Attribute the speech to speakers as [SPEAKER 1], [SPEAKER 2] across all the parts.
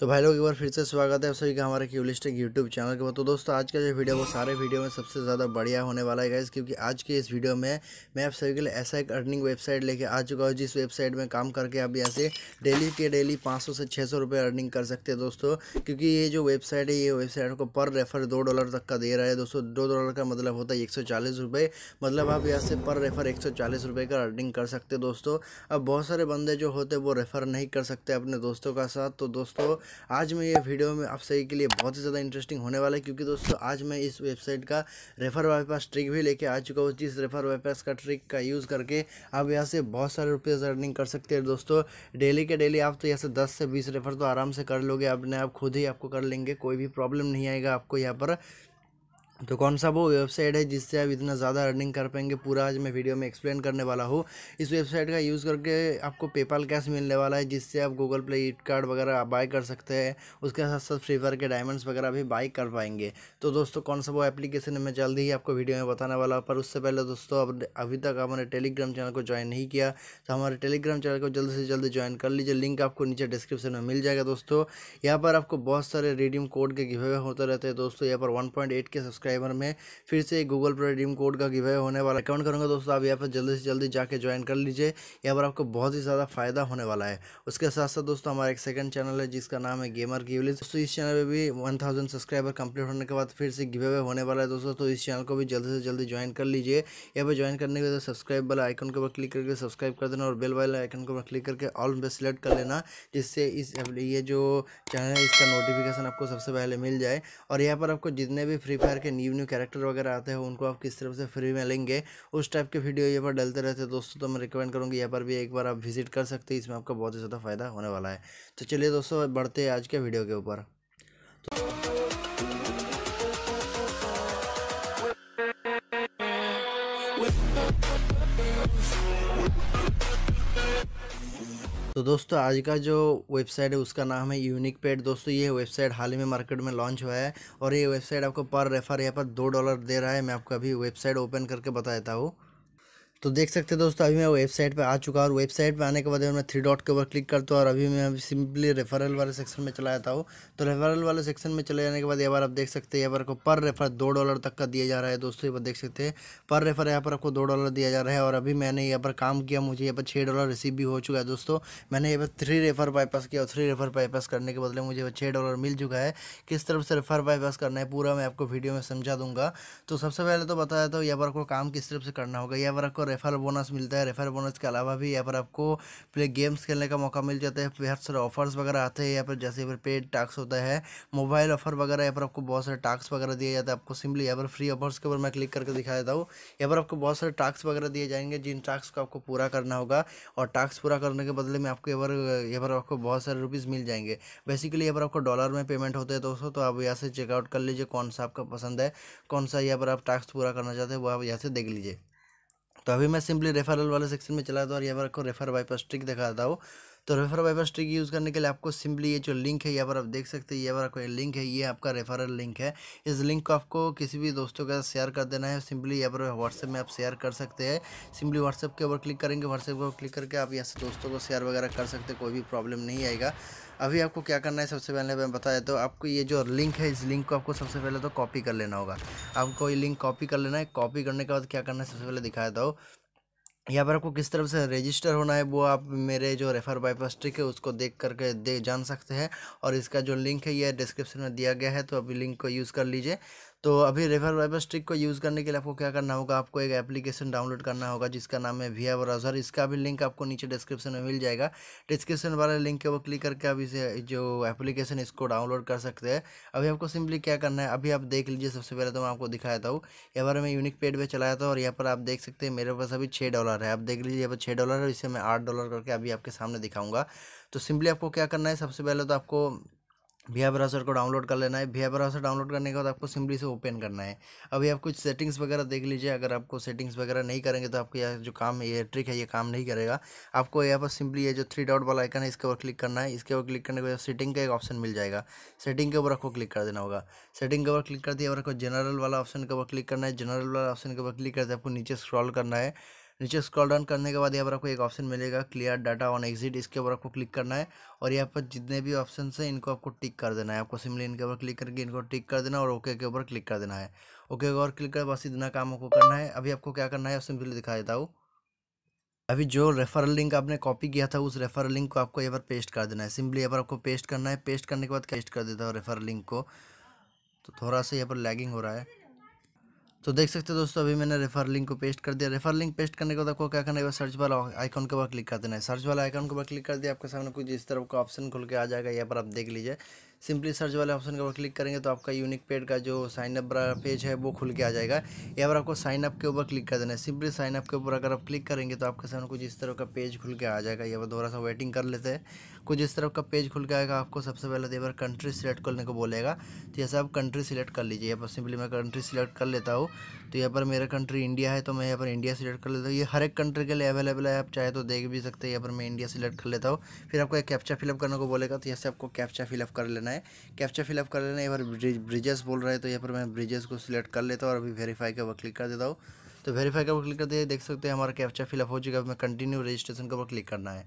[SPEAKER 1] तो भाई लोग एक बार फिर से स्वागत है आप सभी का हमारे क्यूलिस्टिक यूट्यूब चैनल के तो दोस्तों आज का जो वीडियो वो सारे वीडियो में सबसे ज़्यादा बढ़िया होने वाला है गाइज़ क्योंकि आज के इस वीडियो में मैं आप सभी के लिए ऐसा एक अर्निंग वेबसाइट लेके आ चुका हूँ जिस वेबसाइट में काम करके आप यहाँ से डेली के डेली पाँच से छः सौ अर्निंग कर सकते हैं दोस्तों क्योंकि ये जो वेबसाइट है ये वेबसाइट को पर रेफर दो डॉलर तक का दे रहा है दोस्तों दो डॉलर का मतलब होता है एक मतलब आप यहाँ से पर रेफर एक का अर्निंग कर सकते दोस्तों अब बहुत सारे बंदे जो होते वो रेफ़र नहीं कर सकते अपने दोस्तों का साथ तो दोस्तों आज मैं ये वीडियो में आप सभी के लिए बहुत ही ज़्यादा इंटरेस्टिंग होने वाला है क्योंकि दोस्तों आज मैं इस वेबसाइट का रेफर वाईपास ट्रिक भी लेके आ चुका हूँ जिस रेफर वाईपास का ट्रिक का यूज़ करके आप यहाँ से बहुत सारे रुपये अर्निंग कर सकते हैं दोस्तों डेली के डेली आप तो यहाँ से दस से बीस रेफर तो आराम से कर लोगे अपने आप खुद ही आपको कर लेंगे कोई भी प्रॉब्लम नहीं आएगा आपको यहाँ पर तो कौन सा वो वेबसाइट है जिससे आप इतना ज़्यादा अर्निंग कर पाएंगे पूरा आज मैं वीडियो में एक्सप्लेन करने वाला हूँ इस वेबसाइट का यूज़ करके आपको पेपाल कैश मिलने वाला है जिससे आप गूगल प्ले ईट कार्ड वगैरह बाय कर सकते हैं उसके साथ साथ फ्री फायर के डायमंड्स वगैरह भी बाय कर पाएंगे तो दोस्तों कौन सा वो एप्लीकेशन है मैं जल्दी ही आपको वीडियो में बताने वाला हूँ पर उससे पहले दोस्तों अब अभी तक हमारे टेलीग्राम चैनल को ज्वाइन नहीं किया तो हमारे टेलीग्राम चैनल को जल्द से जल्द ज्वाइन कर लीजिए लिंक आपको नीचे डिस्क्रिप्शन में मिल जाएगा दोस्तों यहाँ पर आपको बहुत सारे रिडीम कोड के गिवे होते रहते हैं दोस्तों यहाँ पर वन के सब्सक्राइब सब्सक्राइबर में फिर से गूगल पे रिडीम कोड का गिवे होने वाला अकाउंट करूँगा दोस्तों आप यहाँ पर जल्दी से जल्दी जाके ज्वाइन कर लीजिए यहाँ पर आपको बहुत ही ज़्यादा फायदा होने वाला है उसके साथ साथ दोस्तों हमारा एक सेकंड चैनल है जिसका नाम है गेमर की दोस्तों इस चैनल पर भी वन सब्सक्राइबर कंप्लीट होने के बाद फिर से गिवे होने वाला है दोस्तों तो इस चैनल को भी जल्दी से जल्दी ज्वाइन कर लीजिए यहाँ पर ज्वाइन करने के बाद सब्सक्राइब वाला आइकन के ऊपर क्लिक करके सब्सक्राइब कर देना और बेल वाले आइकन के ऊपर क्लिक करके ऑल पे सिलेक्ट कर लेना जिससे इस ये जो चैनल है इसका नोटिफिकेशन आपको सबसे पहले मिल जाए और यहाँ पर आपको जितने भी फ्री फायर के न्यू न्यू कैरेक्टर वगैरह आते हैं उनको आप किस तरह से फ्री में लेंगे उस टाइप के वीडियो यहाँ पर डलते रहते हैं दोस्तों तो मैं रिकमेंड करूँगी यहाँ पर भी एक बार आप विजिट कर सकते हैं इसमें आपका बहुत ही ज़्यादा फायदा होने वाला है तो चलिए दोस्तों बढ़ते हैं आज के वीडियो के ऊपर तो दोस्तों आज का जो वेबसाइट है उसका नाम है यूनिक पेड दोस्तों ये वेबसाइट हाल ही में मार्केट में लॉन्च हुआ है और ये वेबसाइट आपको पर रेफर यहाँ पर दो डॉलर दे रहा है मैं आपको अभी वेबसाइट ओपन करके बता देता हूँ तो देख सकते हैं दोस्तों अभी मैं वेबसाइट पे आ चुका और वेबसाइट पे आने के बाद मैं थ्री डॉट के ऊपर क्लिक करता हूँ और अभी मैं अभी सिंपली रेफरल वाले सेक्शन में चला जाता हूँ तो रेफरल वाले सेक्शन में चले जाने के बाद यहाँ पर आप देख सकते हैं यहाँ पर को पर रेफर दो डॉलर तक का दिया जा रहा है दोस्तों ये पर देख सकते हैं पर रेफर यहाँ पर आपको दो डॉलर दिया जा रहा है और अभी मैंने यहाँ पर काम किया मुझे यहाँ पर छः डॉलर रिसीव भी हो चुका है दोस्तों मैंने यहाँ पर थ्री रेफर बाईपास किया और थ्री रेफर बाईपास करने के बदले मुझे छः डॉलर मिल चुका है किस तरफ से रेफर बाईपास करना है पूरा मैं आपको वीडियो में समझा दूंगा तो सबसे पहले तो बताया था यहाँ पर आपको काम किस तरफ से करना होगा यहाँ पर आपको रेफर बोनस मिलता है रेफर बोनस के अलावा भी यहाँ पर आपको प्ले गेम्स खेलने का मौका मिल जाता है बहुत सारे ऑफर्स वगैरह आते हैं यहाँ पर जैसे पर पेड टास्क होता है मोबाइल ऑफर वगैरह यहाँ पर आपको बहुत सारे टास्क वगैरह दिए जाते हैं आपको सिंपली यहाँ पर फ्री ऑफर्स के ऊपर मैं क्लिक करके दिखा देता हूँ यहाँ पर आपको बहुत सारे टास्क वगैरह दिए जाएंगे जिन टास्क को आपको पूरा करना होगा और टास्क पूरा करने के बदले में आपको यहाँ पर यहाँ पर आपको बहुत सारे रुपीज़ मिल जाएंगे बेसिकली यहाँ पर आपको डॉलर में पेमेंट होते हैं दोस्तों तो आप यहाँ से चेकआउट कर लीजिए कौन सा आपका पसंद है कौन सा यहाँ पर आप टास्क पूरा करना चाहते हैं वो आप यहाँ से देख लीजिए तो अभी मैं सिंपली रेफरल वाले सेक्शन में चला था और यहाँ पर आपको रेफर बाईपास ट्रिक दिखाता हूँ तो रेफरल वेबर ट्रिक यूज़ करने के लिए आपको सिंपली ये जो लिंक है यहाँ पर आप देख सकते हैं ये बार कोई लिंक है ये आपका रेफरल लिंक है इस लिंक को आपको किसी भी दोस्तों के साथ शेयर कर देना है सिंपली यहाँ पर व्हाट्सएप में आप शेयर कर सकते हैं सिंपली व्हाट्सएप के ऊपर क्लिक करेंगे व्हाट्सएप के ऊपर क्लिक करके आप यहाँ से दोस्तों को शेयर वगैरह कर सकते कोई भी प्रॉब्लम नहीं आएगा अभी आपको क्या करना है सबसे पहले मैं बताया तो आपको ये जो लिंक है इस लिंक को आपको सबसे पहले तो कॉपी कर लेना होगा आपको ये लिंक कॉपी कर लेना है कॉपी करने के बाद क्या करना है सबसे पहले दिखाया था यहाँ पर आपको किस तरह से रजिस्टर होना है वो आप मेरे जो रेफर बाईपास ट्रिक है उसको देख करके दे जान सकते हैं और इसका जो लिंक है ये डिस्क्रिप्शन में दिया गया है तो अभी लिंक को यूज़ कर लीजिए तो अभी रेफर वाइबस स्ट्रिक को यूज़ करने के लिए आपको क्या करना होगा आपको एक एप्लीकेशन डाउनलोड करना होगा जिसका नाम है वी ब्राउज़र इसका भी लिंक आपको नीचे डिस्क्रिप्शन में मिल जाएगा डिस्क्रिप्शन वाले लिंक के वो क्लिक करके अभी इसे जो एप्लीकेशन इसको डाउनलोड कर सकते हैं अभी आपको सिंपली क्या करना है अभी आप देख लीजिए सबसे पहले तो मैं आपको दिखाया था यहाँ पर मैं यूनिक पेड पर चलाया था और यहाँ पर आप देख सकते हैं मेरे पास अभी छः डॉलर है आप देख लीजिए यहाँ पर छः डॉलर है इसे मैं आठ डॉलर करके अभी आपके सामने दिखाऊँगा तो सिंपली आपको क्या करना है सबसे पहले तो आपको आई ब्राउज़र को डाउनलोड कर लेना है भैया ब्राउज़र डाउनलोड करने के बाद आपको सिंपली से ओपन करना है अभी आप कुछ सेटिंग्स वगैरह देख लीजिए अगर आपको सेटिंग्स वगैरह नहीं करेंगे तो आपको यह जो काम ये ट्रिक है ये काम नहीं करेगा आपको यहाँ पर सिंपली ये जो थ्री डॉट वाला आइकन है इसके ऊपर क्लिक करना है इसके ऊपर क्लिक करने के बाद सेटिंग का एक ऑप्शन मिल जाएगा सेटिंग के ऊपर आपको क्लिक कर देना होगा सेटिंग के ऊपर क्लिक कर दिया और आपको जनरल वाला ऑप्शन के ऊपर क्लिक करना है जनरल वाला ऑप्शन के ऊपर क्लिक करते आपको नीचे स्क्रॉल करना है नीचे स्क्रॉल डाउन करने के बाद यहाँ पर आपको एक ऑप्शन मिलेगा क्लियर डाटा ऑन एग्जिट इसके ऊपर आपको क्लिक करना है और यहाँ पर जितने भी ऑप्शन हैं इनको आपको टिक कर देना है आपको सिमली इनके ऊपर क्लिक करके इनको टिक कर देना और ओके के ऊपर क्लिक कर देना है ओके के ऊपर क्लिक कर बस इतना काम आपको करना है अभी आपको क्या करना है सिम्पली दिखा देता हूँ अभी जो रेफरल लिंक आपने कॉपी किया था उस रेफरल लिंक को आपको यहाँ पर पेस्ट कर देना है सिंपली यहाँ पर आपको पेस्ट करना है पेस्ट करने के बाद पेस्ट कर देता हूँ रेफरल लिंक को तो थोड़ा सा यहाँ पर लैगिंग हो रहा है तो देख सकते हो दोस्तों अभी मैंने रेफर लिंक को पेस्ट कर दिया रेफर लिंक पेस्ट करने के बाद आपको क्या करना है सर्च वाला आइकॉन के ऊपर क्लिक कर देना है सर्च वाला आइकॉन के ऊपर क्लिक कर दिया आपके सामने कुछ इस तरह का ऑप्शन खुल के आ जाएगा यहाँ पर आप देख लीजिए सिंपली सर्च वाले ऑप्शन के ऊपर क्लिक करेंगे तो आपका यूनिक पेड का जो साइनअप पेज है वो खुल के आ जाएगा या फिर आपको साइनअप के ऊपर क्लिक कर देना है सिंपली साइनअप के ऊपर अगर आप क्लिक करेंगे तो आपके सामने कुछ इस तरह का पेज खुल के आ जाएगा या फिर थोड़ा सा वेटिंग कर लेते हैं कुछ इस तरह का पेज खुल के आएगा आपको सबसे पहले तो बार कंट्री सिलेक्ट करने को बोलेगा तो जैसे आप कंट्री सिलेक्ट कर लीजिए यहाँ पर सिंपली मैं कंट्री सिलेक्ट कर लेता हूँ तो यहाँ पर मेरा कंट्री इंडिया है तो मैं यहाँ पर इंडिया सिलेक्ट कर लेता हूँ ये हर एक कंट्री के लिए अवेलेबल है आप चाहे तो देख भी सकते हैं यहाँ पर मैं इंडिया सिलेक्ट कर लेता हूँ फिर आपको एक कैप्चा फिलअप करने को बोलेगा तो यहाँ आपको कैप्चा फिलअप कर लेना करना है कैप्चा फिलअप कर लेना यहाँ पर ब्रिजेस बोल रहे हैं तो यहाँ पर मैं ब्रिजेस को सिलेक्ट कर लेता हूँ और अभी वेरीफाई का ऊपर क्लिक कर देता हूँ तो वेरीफाई का ऊपर क्लिक कर दिया देख सकते हैं हमारा कैप्चा फिलअप हो चुका है मैं कंटिन्यू रजिस्ट्रेशन का ऊपर क्लिक करना है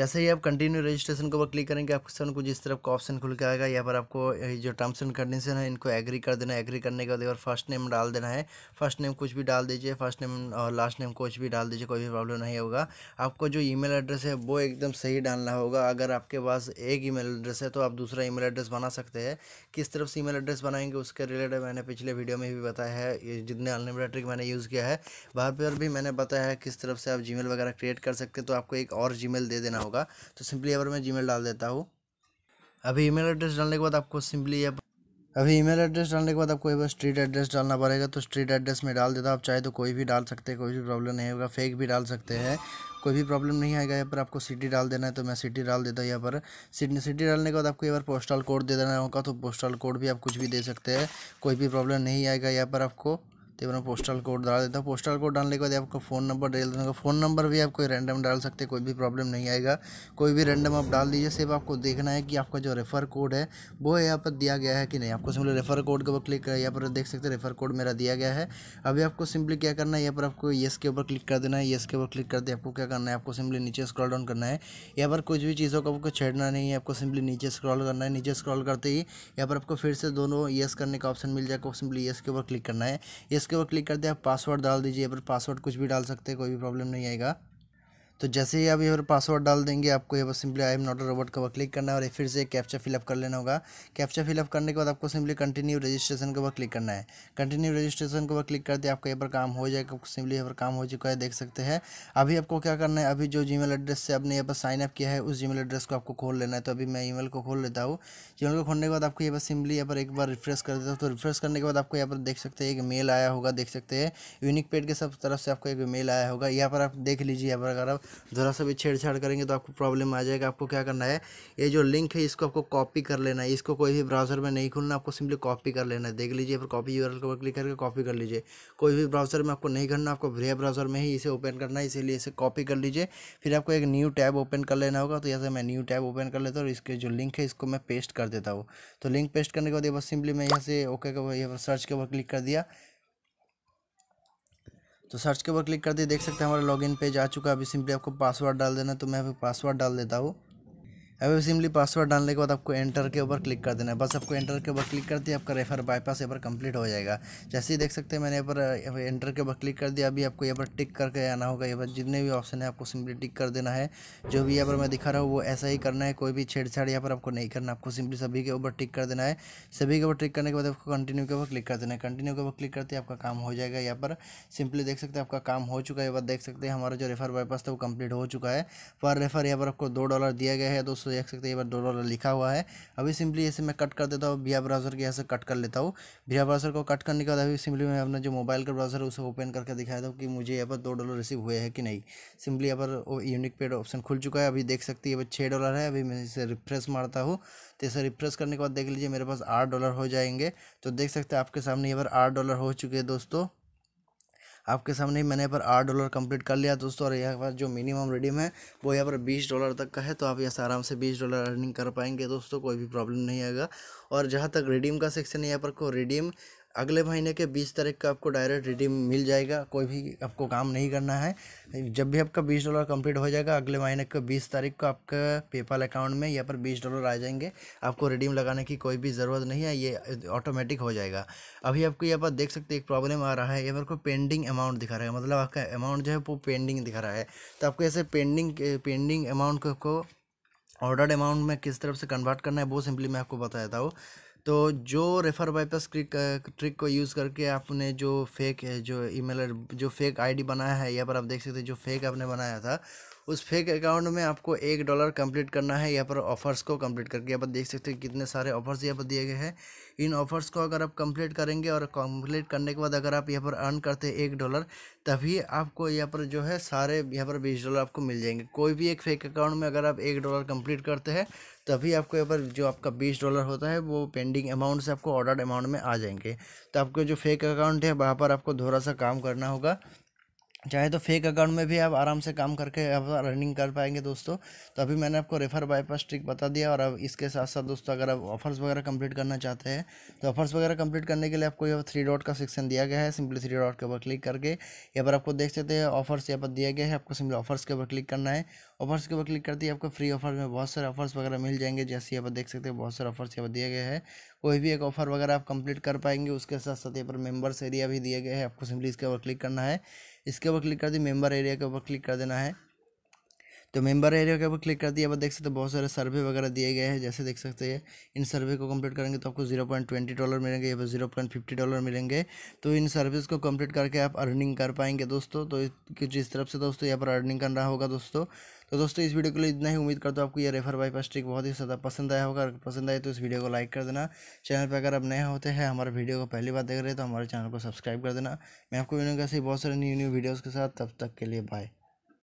[SPEAKER 1] जैसे ही आप कंटिन्यू रजिस्ट्रेशन के ऊपर क्लिक करेंगे आपके सामने कुछ इस तरफ का ऑप्शन खुल के आएगा यहाँ पर आपको जो टर्म्स एंड कंडीशन है इनको एग्री कर देना है एग्री करने के बाद और फर्स्ट नेम डाल देना है फर्स्ट नेम कुछ भी डाल दीजिए फर्स्ट नेम और लास्ट नेम कुछ भी डाल दीजिए कोई भी प्रॉब्लम नहीं होगा आपको जो मेल एड्रेस है वो एकदम सही डालना होगा अगर आपके पास एक मेल एड्रेस है तो आप दूसरा मेल एड्रेस बना सकते हैं किस तरफ से मेल एड्रेस बनाएंगे उसके रिलेटेड मैंने पिछले वीडियो में भी बताया है जितने अनलिमिटेड ट्रिक मैंने यूज़ किया है वहाँ पर भी मैंने बताया है किस तरफ से आप मेल वगैरह क्रिएट कर सकते हैं तो आपको एक और मेल दे देना होगा होगा तो सिंपली यहाँ पर मैं जी डाल देता हूँ अभी ईमेल एड्रेस डालने के बाद आपको सिंपली यहाँ अभी ईमेल एड्रेस डालने के बाद आपको एक बार स्ट्रीट एड्रेस डालना पड़ेगा तो स्ट्रीट एड्रेस में डाल देता हूँ आप चाहे तो कोई भी डाल सकते हैं कोई भी प्रॉब्लम नहीं होगा फेक भी डाल सकते हैं कोई भी प्रॉब्लम नहीं आएगा यहाँ पर आपको सिटी डाल देना है तो मैं सिटी डाल देता हूँ यहाँ पर सिटी सिटी डालने के बाद आपको एक बार पोस्टल कोड दे देना होगा तो पोस्टल कोड भी आप कुछ भी दे सकते हैं कोई भी प्रॉब्लम नहीं आएगा यहाँ पर आपको तो अपना पोस्टल कोड डाल देता हूँ पोस्टल कोड डालने के बाद आपको फ़ोन नंबर डाल हूँ फ़ोन नंबर भी आप कोई रैंडम डाल सकते हैं कोई भी प्रॉब्लम नहीं आएगा कोई भी रैंडम आप डाल दीजिए सिर्फ आपको देखना है कि आपका जो रेफ़र कोड है वो यहाँ पर दिया गया है कि नहीं आपको सिंपली रेफ़र कोड के ऊपर क्लिक कर यहाँ पर देख सकते हैं रेफ़र कोड मेरा दिया गया है अभी आपको सिंपली क्या करना है यहाँ पर आपको येस के ऊपर क्लिक कर देना है येस के ऊपर क्लिक करते आपको क्या करना है आपको सिंपली नीचे स्क्रॉल डाउन करना है यहाँ पर कुछ भी चीज़ों को आपको छेड़ना नहीं है आपको सिंपली नीचे स्क्रॉल करना है नीचे स्क्रॉल करते ही यहाँ पर आपको फिर से दोनों येस करने का ऑप्शन मिल जाएगा सिंपली येस के ऊपर क्लिक करना है येस इसके ऊपर क्लिक करते हैं आप पासवर्ड डाल दीजिए पर पासवर्ड कुछ भी डाल सकते हैं कोई भी प्रॉब्लम नहीं आएगा तो जैसे ही आप यहाँ पर पासवर्ड डाल देंगे आपको यहाँ पर simply I am not a robot का क्लिक करना है और फिर से कैप्चा फिलअप कर लेना होगा कैप्चा फिलअप करने के बाद आपको सिंपली कंटिन्यू रजिस्ट्रेशन के ऊपर क्लिक करना है कंटिन्यू रजिस्ट्रेशन के ऊपर क्लिक करते आपका यहाँ पर काम हो जाएगा सिंपली यहाँ पर काम हो चुका है देख सकते हैं अभी आपको क्या करना है अभी जो जी एड्रेस से आपने यहाँ पर साइन अप किया है उस जी एड्रेस को आपको खोल लेना है तो अभी मैं ई को खोल लेता हूँ जी को खोलने के बाद आपको यहाँ पर सिंपली यहाँ पर एक बार रिफ्रेश कर देता हूँ तो रिफ्रेश करने के बाद आपको यहाँ पर देख सकते हैं एक मेल आया होगा देख सकते हैं यूनिक पेड के सब तरफ से आपको एक मेल आया होगा यहाँ पर आप देख लीजिए यहाँ पर अगर आप ज़रा सा भी छेड़छाड़ करेंगे तो आपको प्रॉब्लम आ जाएगा आपको क्या करना है ये जो लिंक है इसको आपको कॉपी कर लेना है इसको कोई भी ब्राउज़र में नहीं खोलना आपको सिंपली कॉपी कर लेना है देख लीजिए फिर कॉपी यू पर क्लिक करके कॉपी कर लीजिए कोई भी ब्राउज़र में आपको नहीं करना आपको ब्रिया ब्राउज़र में ही इसे ओपन करना है इसीलिए इसे कॉपी कर लीजिए फिर आपको एक न्यू टैब ओपन कर लेना होगा तो यहाँ से मैं न्यू टैब ओपन कर लेता हूँ इसके जो लिंक है इसको मैं पेस्ट कर देता हूँ तो लिंक पेस्ट करने के बाद बस सिंपली मैं यहाँ से ओके का सर्च के ऊपर क्लिक कर दिया तो सर्च के ऊपर क्लिक कर दिए देख सकते हैं हमारा लॉगिन पेज आ चुका है अभी सिंपली आपको पासवर्ड डाल देना तो मैं अभी पासवर्ड डाल देता हूँ अभी सिंपली पासवर्ड डालने के बाद आपको एंटर के ऊपर क्लिक कर देना है बस आपको एंटर के ऊपर क्लिक कर दिया आपका रेफर बाईपास यहाँ पर कंप्लीट हो जाएगा जैसे ही देख सकते हैं मैंने यहाँ पर एंटर के ऊपर क्लिक कर दिया अभी आपको यहाँ पर टिक करके आना होगा यहाँ पर जितने भी ऑप्शन है आपको सिंपली टिक कर देना है जो भी यहाँ पर मैं दिखा रहा हूँ वो ऐसा ही करना है कोई भी छेड़छाड़ यहाँ पर आपको नहीं करना आपको सिंपली सभी के ऊपर टिक कर देना है सभी के ऊपर टिक करने के बाद आपको कंटिन्यू के ऊपर क्लिक कर देना है कंटिन्यू के ऊपर क्लिक करते आपका काम हो जाएगा यहाँ पर सिंपली देख सकते हैं आपका काम हो चुका है देख सकते हैं हमारा जो रेफर बाईपास था वो कंप्लीट हो चुका है पर रेफर यहाँ पर आपको दो डॉलर दिया गया है दोस्तों दोस्तों देख सकते हैं ये बार दो डॉलर लिखा हुआ है अभी सिंपली इसे मैं कट कर देता हूँ बिया ब्राउज़र के यहाँ से कट कर लेता हूँ बिया ब्राउज़र को कट करने के बाद अभी सिंपली मैं अपना जो मोबाइल का ब्राउज़र है उसे ओपन करके दिखाया था कि मुझे यहाँ पर दो डॉलर रिसीव हुए हैं कि नहीं सिंपली यहाँ पर यूनिक पेड ऑप्शन खुल चुका है अभी देख सकते हैं ये छः डॉलर है अभी मैं इसे रिफ्रेश मारता हूँ तो इसे रिफ्रेश करने के बाद देख लीजिए मेरे पास आठ डॉलर हो जाएंगे तो देख सकते हैं आपके सामने यहाँ पर आठ डॉलर हो चुके हैं दोस्तों आपके सामने मैंने यहाँ पर आठ डॉलर कंप्लीट कर लिया दोस्तों और यहाँ पर जो मिनिमम रिडीम है वो यहाँ पर बीस डॉलर तक का है तो आप यहाँ से आराम से बीस डॉलर अर्निंग कर पाएंगे दोस्तों कोई भी प्रॉब्लम नहीं आएगा और जहाँ तक रिडीम का सेक्शन है यहाँ पर को रिडीम अगले महीने के बीस तारीख का आपको डायरेक्ट रिडीम मिल जाएगा कोई भी आपको काम नहीं करना है जब भी आपका बीस डॉलर कंप्लीट हो जाएगा अगले महीने के बीस तारीख को आपका पेपाल अकाउंट में यहाँ पर बीस डॉलर आ जाएंगे आपको रिडीम लगाने की कोई भी ज़रूरत नहीं है ये ऑटोमेटिक हो जाएगा अभी आपको यहाँ पर देख सकते एक प्रॉब्लम आ रहा है यहाँ पर पेंडिंग अमाउंट दिखा रहा है मतलब आपका अमाउंट जो है वो पेंडिंग दिखा रहा है तो आपको ऐसे पेंडिंग पेंडिंग अमाउंट को ऑर्डर्ड अमाउंट में किस तरफ से कन्वर्ट करना है वो सिंपली मैं आपको बताया था वो तो जो रेफर क्रिक ट्रिक को यूज़ करके आपने जो फेक uh, जो ईमेल जो फेक आईडी बनाया है यहाँ पर आप देख सकते हैं जो फेक आपने बनाया था उस फेक अकाउंट में आपको एक डॉलर कंप्लीट करना है यहाँ पर ऑफर्स को कंप्लीट करके यहाँ पर देख सकते हैं कितने सारे ऑफर्स यहाँ पर दिए गए हैं इन ऑफर्स को अगर आप कंप्लीट करेंगे और कंप्लीट करने के बाद अगर आप यहाँ पर अर्न करते हैं एक डॉलर तभी आपको यहाँ पर जो है सारे यहाँ पर बीस डॉलर आपको मिल जाएंगे कोई भी एक फेक अकाउंट में अगर आप एक डॉलर कंप्लीट करते हैं तभी आपको यहाँ पर जो आपका बीस डॉलर होता है वो पेंडिंग अमाउंट से आपको ऑर्डर अमाउंट में आ जाएंगे तो आपके जो फेक अकाउंट है वहाँ पर आपको थोड़ा सा काम करना होगा चाहे तो फेक अकाउंट में भी आप आराम से काम करके रनिंग कर पाएंगे दोस्तों तो अभी मैंने आपको रेफर बाईपास ट्रिक बता दिया और अब इसके साथ साथ दोस्तों अगर आप ऑफर्स वगैरह कंप्लीट करना चाहते हैं तो ऑफर्स वगैरह कंप्लीट करने के लिए आपको यहाँ थ्री डॉट का सेक्शन दिया गया है सिंपली थ्री डॉट के ऊपर क्लिक करके यहाँ पर आपको देख सकते हैं ऑफर्स यहाँ पर दिया गया है आपको सिंपली ऑफर्स के ऊपर क्लिक करना है ऑफर्स के ऊपर क्लिक करते ही आपको फ्री ऑफर में बहुत सारे ऑफर्स वगैरह मिल जाएंगे जैसे यहाँ पर देख सकते हैं बहुत सारे ऑफर्स यहाँ पर दिया गया है कोई भी एक ऑफर वगैरह आप कंप्लीट कर पाएंगे उसके साथ साथ यहाँ पर मेम्बर्स एरिया भी दिया गया है आपको सिंपली इसके ऊपर क्लिक करना है इसके ऊपर क्लिक कर दी मेम्बर एरिया के ऊपर क्लिक कर देना है तो मेंबर एरिया के ऊपर क्लिक कर दिया अब देख सकते हो बहुत सारे सर्वे वगैरह दिए गए हैं जैसे देख सकते हैं इन सर्वे को कंप्लीट करेंगे तो आपको जीरो पॉइंट ट्वेंटी डॉलर मिलेंगे या फिर जीरो पॉइंट फिफ्टी डॉलर मिलेंगे तो इन सर्विस को कंप्लीट करके आप अर्निंग कर पाएंगे दोस्तों तो जिस तरफ से दोस्तों यहाँ पर अर्निंग करना होगा दोस्तों तो दोस्तों इस वीडियो के लिए इतना ही उम्मीद करता हूँ आपको ये रेफर बाई ट्रिक बहुत ही ज़्यादा पसंद आया होगा अगर पसंद आए तो इस वीडियो को लाइक कर देना चैनल पर अगर आप नए होते हैं हमारे वीडियो को पहली बार देख रहे हैं तो हमारे चैनल को सब्सक्राइब कर देना मैं आपको वीडियो कैसे बहुत सारे न्यू न्यू वीडियोज़ के साथ तब तक के लिए बाय